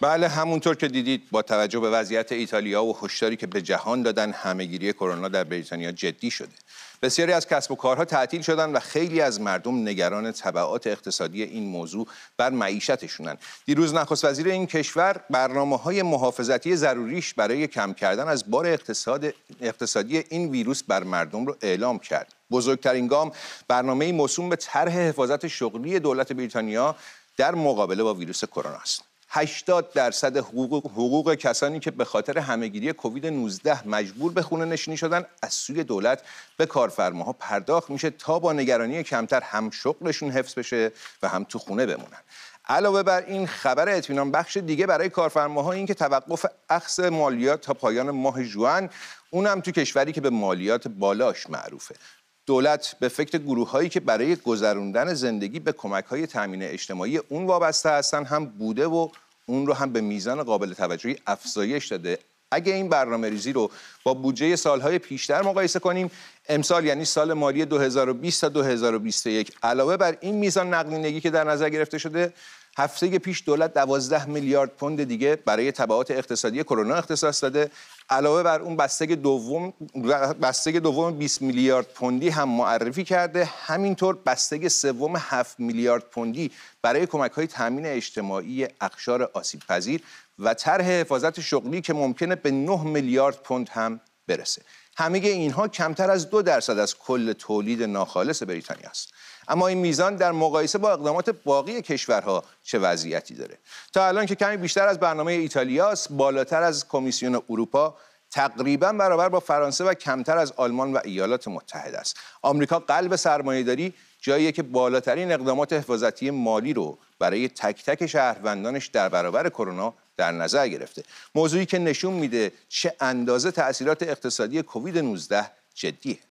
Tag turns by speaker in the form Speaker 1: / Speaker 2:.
Speaker 1: بله همونطور که دیدید با توجه به وضعیت ایتالیا و هشداری که به جهان دادن همهگیری کرونا در بریتانیا جدی شده بسیاری از کسب و کارها تعطیل شدن و خیلی از مردم نگران طبعات اقتصادی این موضوع بر معیشتشونن دیروز نخست وزیر این کشور برنامه های محافظتی ضروریش برای کم کردن از بار اقتصاد اقتصادی این ویروس بر مردم رو اعلام کرد بزرگترین گام برنامه موسوم به طرح حفاظت شغلی دولت بریتانیا در مقابله با ویروس کرونا است 80 درصد حقوق, حقوق کسانی که به خاطر همهگیری کووید 19 مجبور به خونه نشینی شدن از سوی دولت به کارفرماها پرداخت میشه تا با نگرانی کمتر هم شغلشون حفظ بشه و هم تو خونه بمونن علاوه بر این خبر اطمینان بخش دیگه برای کارفرماها این که توقف اخذ مالیات تا پایان ماه جوان اونم تو کشوری که به مالیات بالاش معروفه دولت به فکر گروه هایی که برای گذروندن زندگی به کمک های تامین اجتماعی اون وابسته هستن هم بوده و اون رو هم به میزان قابل توجهی افزایش داده اگه این برنامه ریزی رو با بودجه سالهای پیشتر مقایسه کنیم امسال یعنی سال مالی 2020 تا 2021 علاوه بر این میزان نقدینگی که در نظر گرفته شده هفته پیش دولت 12 میلیارد پوند دیگه برای تبعات اقتصادی کرونا اختصاص داده علاوه بر اون بستگ دوم بسته دوم 20 میلیارد پوندی هم معرفی کرده همینطور بستگ سوم 7 میلیارد پوندی برای کمک های تامین اجتماعی اقشار آسیب پذیر و طرح حفاظت شغلی که ممکنه به 9 میلیارد پوند هم برسه همه اینها کمتر از دو درصد از کل تولید ناخالص بریتانیا است اما این میزان در مقایسه با اقدامات باقی کشورها چه وضعیتی داره تا الان که کمی بیشتر از برنامه ایتالیا است بالاتر از کمیسیون اروپا تقریبا برابر با فرانسه و کمتر از آلمان و ایالات متحده است آمریکا قلب سرمایهداری جاییه که بالاترین اقدامات حفاظتی مالی رو برای تک تک شهروندانش در برابر کرونا در نظر گرفته موضوعی که نشون میده چه اندازه تاثیرات اقتصادی کووید 19 جدیه